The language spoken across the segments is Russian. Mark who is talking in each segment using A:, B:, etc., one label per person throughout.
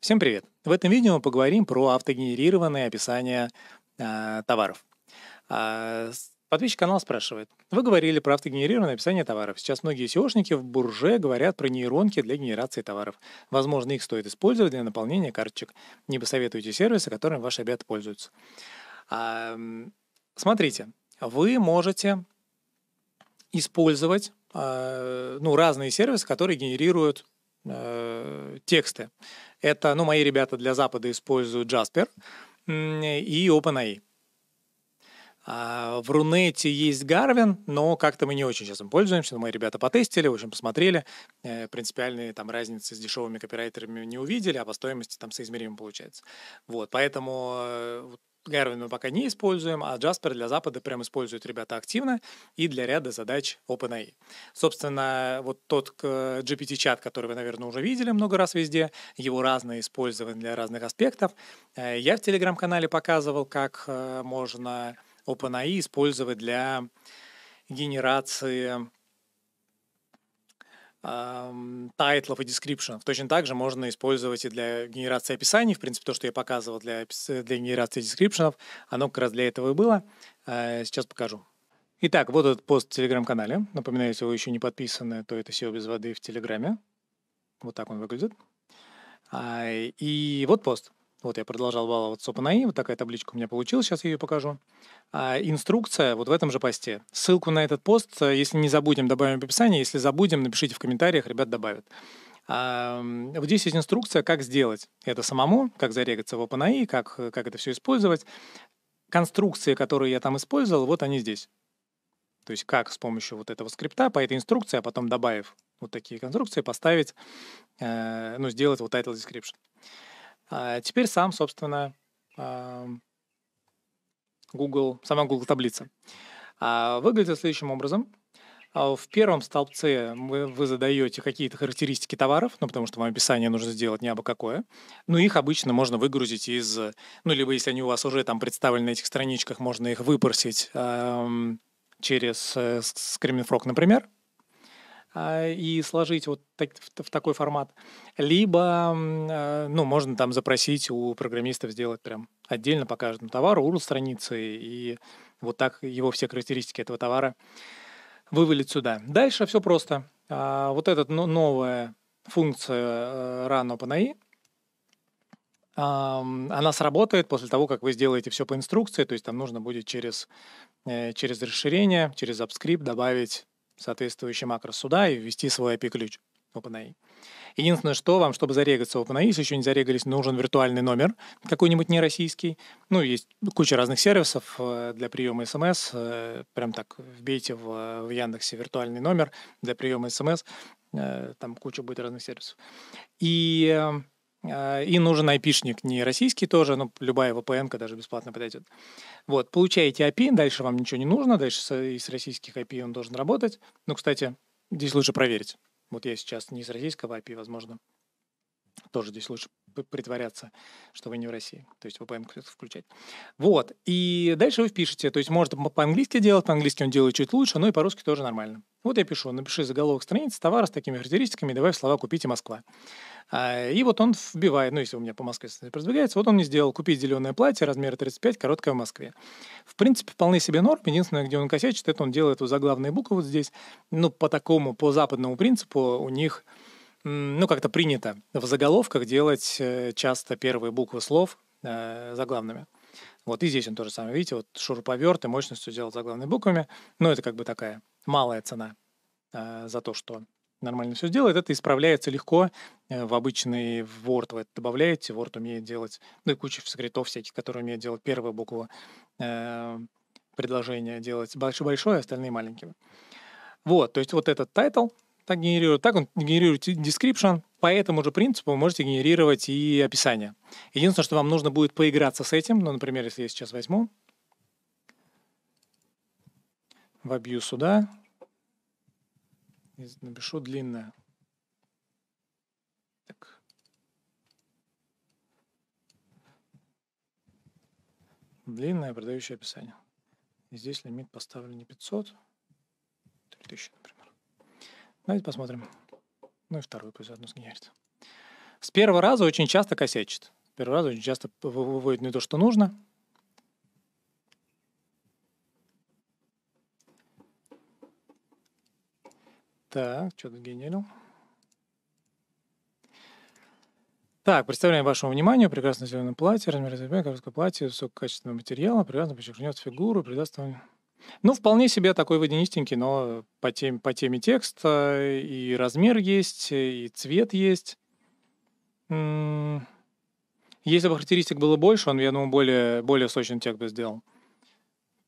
A: Всем привет! В этом видео мы поговорим про автогенерированное описание э, а, товаров. Э, подписчик канала спрашивает. Вы говорили про автогенерированное описание товаров. Сейчас многие SEOшники в бурже говорят про нейронки для генерации товаров. Возможно, их стоит использовать для наполнения карточек. Не посоветуйте сервисы, которыми ваши ребята пользуются. Э, смотрите, вы можете использовать э, ну, разные сервисы, которые генерируют э, тексты. Это, ну, мои ребята для Запада используют Jasper и OpenAI. А, в Рунете есть Гарвин, но как-то мы не очень сейчас им пользуемся. Но мои ребята потестили, в общем, посмотрели. Э, принципиальные там разницы с дешевыми копирайтерами не увидели, а по стоимости там соизмеримо получается. Вот, поэтому э, Гарвин мы пока не используем, а Jasper для Запада прям используют ребята активно и для ряда задач OpenAI. Собственно, вот тот GPT-чат, который вы, наверное, уже видели много раз везде, его разное использованы для разных аспектов. Э, я в Телеграм-канале показывал, как э, можно OpenAI использовать для генерации тайтлов и дескрипшенов. Точно так же можно использовать и для генерации описаний. В принципе, то, что я показывал для, для генерации дескрипшенов, оно как раз для этого и было. А, сейчас покажу. Итак, вот этот пост в Телеграм-канале. Напоминаю, если вы еще не подписаны, то это SEO без воды в Телеграме. Вот так он выглядит. А, и вот пост. Вот я продолжал баловаться по вот такая табличка у меня получилась, сейчас я ее покажу. А, инструкция вот в этом же посте. Ссылку на этот пост, э, если не забудем, добавим в описание, если забудем, напишите в комментариях, ребят добавят. А, вот здесь есть инструкция, как сделать это самому, как зарегаться в OpenAI, как, э, как это все использовать. Конструкции, которые я там использовал, вот они здесь. То есть как с помощью вот этого скрипта по этой инструкции, а потом добавив вот такие конструкции, поставить, э, ну, сделать вот title description. А теперь сам, собственно, Google, сама Google таблица. А выглядит следующим образом. А в первом столбце вы, задаете какие-то характеристики товаров, ну, потому что вам описание нужно сделать не абы какое. Ну, их обычно можно выгрузить из... Ну, либо если они у вас уже там представлены на этих страничках, можно их выпросить через э, Screaming Frog, например. А, и сложить вот так, в, в такой формат. Либо, а, ну, можно там запросить у программистов сделать прям отдельно по каждому товару URL страницы и вот так его все характеристики этого товара вывалить сюда. Дальше все просто. А, вот эта новая функция э, Run OpenAI, она сработает после того, как вы сделаете все по инструкции, то есть там нужно будет через, э, через расширение, через AppScript добавить соответствующий макрос суда и ввести свой API-ключ OpenAI. Единственное, что вам, чтобы зарегаться в OpenAI, если еще не зарегались, нужен виртуальный номер, какой-нибудь не российский. Ну, есть куча разных сервисов э, для приема смс. Эм э, прям так вбейте в, в Яндексе виртуальный номер для приема смс. Эм э, там куча будет разных сервисов. И эм, Э, и нужен айпишник, не российский тоже, но любая VPN даже бесплатно подойдет. Вот, получаете API, дальше вам ничего не нужно, дальше из российских API он должен работать. Но, ну, кстати, здесь лучше проверить. Вот я сейчас не из российского API, возможно, тоже здесь лучше притворяться, что вы не в России. То есть VPN включать. Вот. И дальше вы впишете. То есть можно по-английски делать, по-английски он делает чуть лучше, но и по-русски тоже нормально. Вот я пишу, напиши заголовок страницы товара с такими характеристиками, давай в слова «Купите Москва». А, и вот он вбивает, ну, если у меня по Москве продвигается, вот он мне сделал «Купить зеленое платье размера 35, короткое в Москве». В принципе, вполне себе норм. Единственное, где он косячит, это он делает вот заглавные буквы вот здесь. Ну, по такому, по западному принципу у них ну, как-то принято в заголовках делать э, часто первые буквы слов э, заглавными. Вот и здесь он тоже самое. Видите, вот шуруповерт и мощностью сделал заглавными буквами. Но ну, это как бы такая малая цена э, за то, что нормально все сделает. Это исправляется легко в обычный Word. Вы это добавляете. Word умеет делать, ну и куча секретов всяких, которые умеют делать первую букву предложения, делать большое-большое, а остальные маленькие. Вот, то есть вот этот тайтл — так генерирует, так он генерирует description. По этому же принципу вы можете генерировать и описание. Единственное, что вам нужно будет поиграться с этим, ну, например, если я сейчас возьму, вобью сюда, напишу длинное. Так. Длинное продающее описание. И здесь лимит поставлен не 500, 3000, а например. Давайте ну, посмотрим. Ну и вторую пусть одну сгенерится. С первого раза очень часто косячит. С первого раза очень часто выводит не то, что нужно. Так, что тут генерил? Так, представляем вашему вниманию прекрасное зеленое платье, размер короткое платье, высококачественного материала, прекрасно подчеркнет фигуру, придаст вам ну, вполне себе такой водянистенький, но по теме, по теме текста и размер есть, и цвет есть. Если бы характеристик было больше, он, я думаю, более, более сочный текст бы сделал.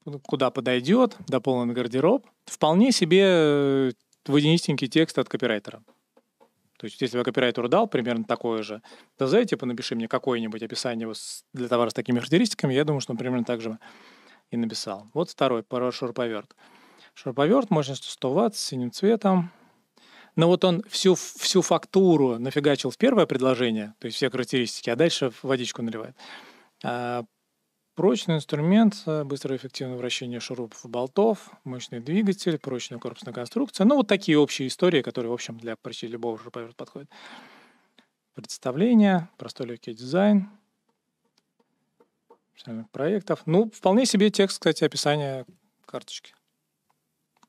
A: Ну, куда подойдет, дополнен гардероб. Вполне себе водянистенький э, текст от копирайтера. То есть, если бы копирайтеру дал примерно такое же, то знаете, типа, напиши мне какое-нибудь описание для товара с такими характеристиками, я думаю, что он примерно так же и написал. Вот второй пароль шуруповерт. Шуруповерт мощностью 100 ватт с синим цветом. Но вот он всю, всю фактуру нафигачил в первое предложение, то есть все характеристики, а дальше водичку наливает. А, прочный инструмент, э, быстрое эффективное вращение шурупов и болтов, мощный двигатель, прочная корпусная конструкция. Ну, вот такие общие истории, которые, в общем, для почти любого шуруповерта подходят. Представление, простой легкий дизайн, специальных проектов. Ну, вполне себе текст, кстати, описания карточки.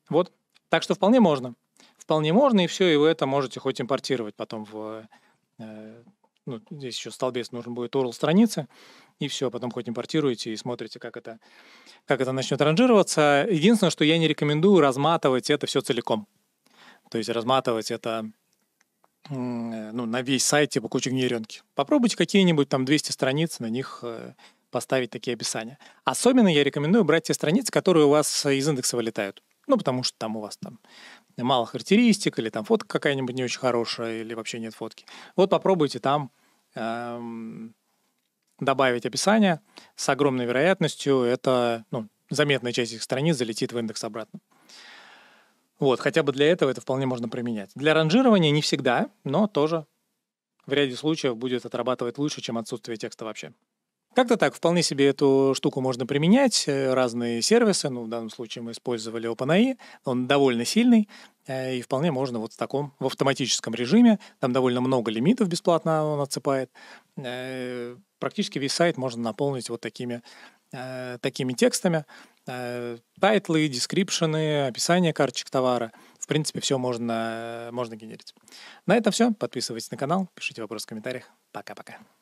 A: Вот. Так что вполне можно. Вполне можно, и все, и вы это можете хоть импортировать потом в... Э, ну, здесь еще столбец нужен будет URL страницы, и все, потом хоть импортируете и смотрите, как это, как это начнет ранжироваться. Единственное, что я не рекомендую разматывать это все целиком. То есть разматывать это э, ну, на весь сайт, типа кучу гнеренки. Попробуйте какие-нибудь там 200 страниц, на них э, поставить такие описания. Особенно я рекомендую брать те страницы, которые у вас э, из индекса вылетают. Ну, потому что там у вас там мало характеристик, или там фотка какая-нибудь не очень хорошая, или вообще нет фотки. Вот попробуйте там эм, добавить описание. С огромной вероятностью это, ну, заметная часть этих страниц залетит в индекс обратно. Вот, хотя бы для этого это вполне можно применять. Для ранжирования не всегда, но тоже в ряде случаев будет отрабатывать лучше, чем отсутствие текста вообще. Как-то так, вполне себе эту штуку можно применять, э, разные сервисы, ну, в данном случае мы использовали OpenAI, он довольно сильный, э, и вполне можно вот в таком, в автоматическом режиме, там довольно много лимитов бесплатно он отсыпает, э, практически весь сайт можно наполнить вот такими, такими текстами, тайтлы, дескрипшены, описание карточек товара. В принципе, все можно, можно генерить. На этом все. Подписывайтесь на канал, пишите вопросы в комментариях. Пока-пока.